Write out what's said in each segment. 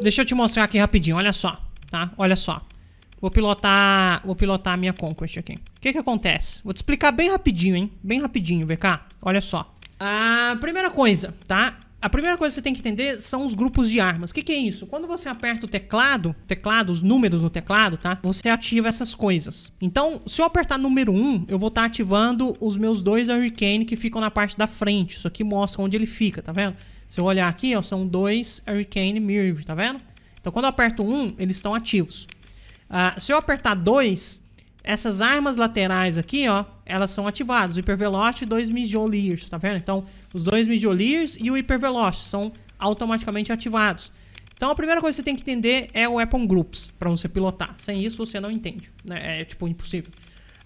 Deixa eu te mostrar aqui rapidinho, olha só, tá? Olha só. Vou pilotar, vou pilotar a minha Conquest aqui. O que que acontece? Vou te explicar bem rapidinho, hein? Bem rapidinho, VK. Olha só. A primeira coisa, tá? A primeira coisa que você tem que entender são os grupos de armas. O que, que, é isso? Quando você aperta o teclado, teclado, os números no teclado, tá? Você ativa essas coisas. Então, se eu apertar número 1, eu vou estar tá ativando os meus dois Hurricane que ficam na parte da frente. Isso aqui mostra onde ele fica, tá vendo? Se eu olhar aqui, ó, são dois Hurricane Mirror, tá vendo? Então quando eu aperto um, eles estão ativos. Uh, se eu apertar dois, essas armas laterais aqui, ó, elas são ativadas. O Hipervelote e dois Mijoliers, tá vendo? Então os dois Mijoliers e o Hypervelocity são automaticamente ativados. Então a primeira coisa que você tem que entender é o Weapon Groups para você pilotar. Sem isso você não entende, né? É tipo impossível.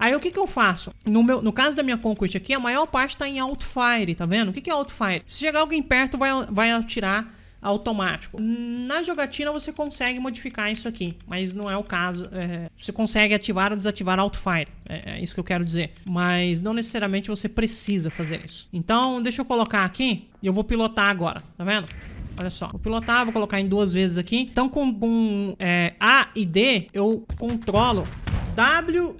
Aí o que que eu faço? No, meu, no caso da minha Conquest aqui, a maior parte tá em Outfire, tá vendo? O que que é Outfire? Se chegar alguém perto, vai, vai atirar automático. Na jogatina você consegue modificar isso aqui, mas não é o caso. É, você consegue ativar ou desativar Outfire, é, é, isso que eu quero dizer. Mas não necessariamente você precisa fazer isso. Então deixa eu colocar aqui e eu vou pilotar agora, tá vendo? Olha só, vou pilotar, vou colocar em duas vezes aqui. Então com, um é, A e D eu controlo W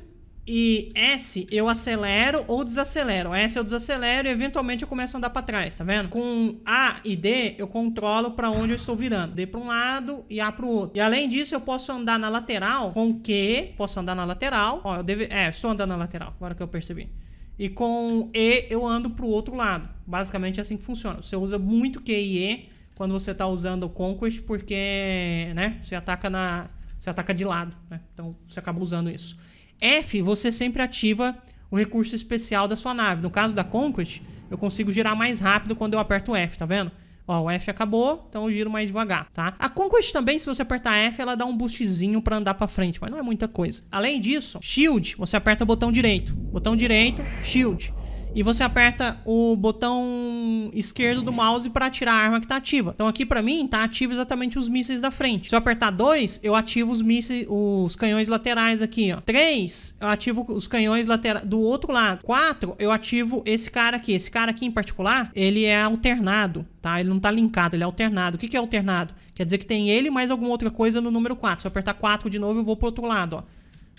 e S eu acelero ou desacelero. S eu desacelero e eventualmente eu começo a andar para trás, tá vendo? Com A e D eu controlo para onde eu estou virando. D para um lado e A para o outro. E além disso eu posso andar na lateral com Q, posso andar na lateral. Ó, eu deve... É, eu estou andando na lateral, agora que eu percebi. E com E eu ando para o outro lado. Basicamente é assim que funciona. Você usa muito Q e E quando você está usando o Conquest porque, né, você ataca na... Você ataca de lado, né? Então você acaba usando isso. F, você sempre ativa o recurso especial da sua nave. No caso da Conquest, eu consigo girar mais rápido quando eu aperto o F, tá vendo? Ó, o F acabou, então eu giro mais devagar, tá? A Conquest também, se você apertar F, ela dá um boostzinho pra andar pra frente, mas não é muita coisa. Além disso, Shield, você aperta o botão direito. Botão direito, Shield e você aperta o botão esquerdo do mouse para atirar a arma que tá ativa. Então aqui para mim tá ativo exatamente os mísseis da frente. Se eu apertar 2, eu ativo os mísseis, os canhões laterais aqui, ó. 3, eu ativo os canhões laterais do outro lado. 4, eu ativo esse cara aqui. Esse cara aqui em particular, ele é alternado tá? Ele não tá linkado, ele é alternado. O que, que é alternado? Quer dizer que tem ele mais alguma outra coisa no número 4. Se eu apertar 4 de novo, eu vou pro outro lado, ó.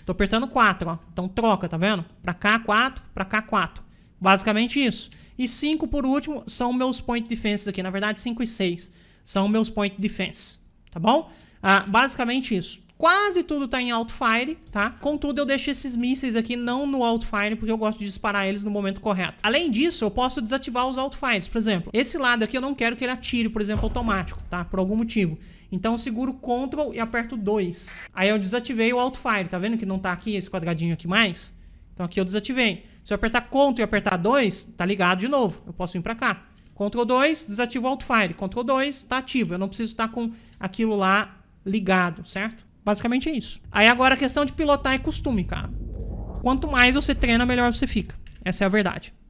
Tô apertando 4, ó. Então troca, tá vendo? Pra cá, 4, pra cá, 4. Basicamente isso. E 5, por último, são meus point defenses aqui. Na verdade, 5 e 6 são meus point defense, tá bom? Ah, basicamente isso. Quase tudo tá em Outfire, tá? Contudo, eu deixo esses mísseis aqui não no Outfire, porque eu gosto de disparar eles no momento correto. Além disso, eu posso desativar os Outfires. Por exemplo, esse lado aqui eu não quero que ele atire, por exemplo, automático, tá? Por algum motivo. Então eu seguro Ctrl e aperto 2. Aí eu desativei o Outfire, tá vendo que não tá aqui esse quadradinho aqui mais? Então aqui eu desativei. Se eu apertar Ctrl e apertar 2, tá ligado de novo. Eu posso vir para cá. Ctrl 2, desativo o Alt File. Ctrl 2, tá ativo. Eu não preciso estar com aquilo lá ligado, certo? Basicamente é isso. Aí agora a questão de pilotar é costume, cara. Quanto mais você treina, melhor você fica. Essa é a verdade.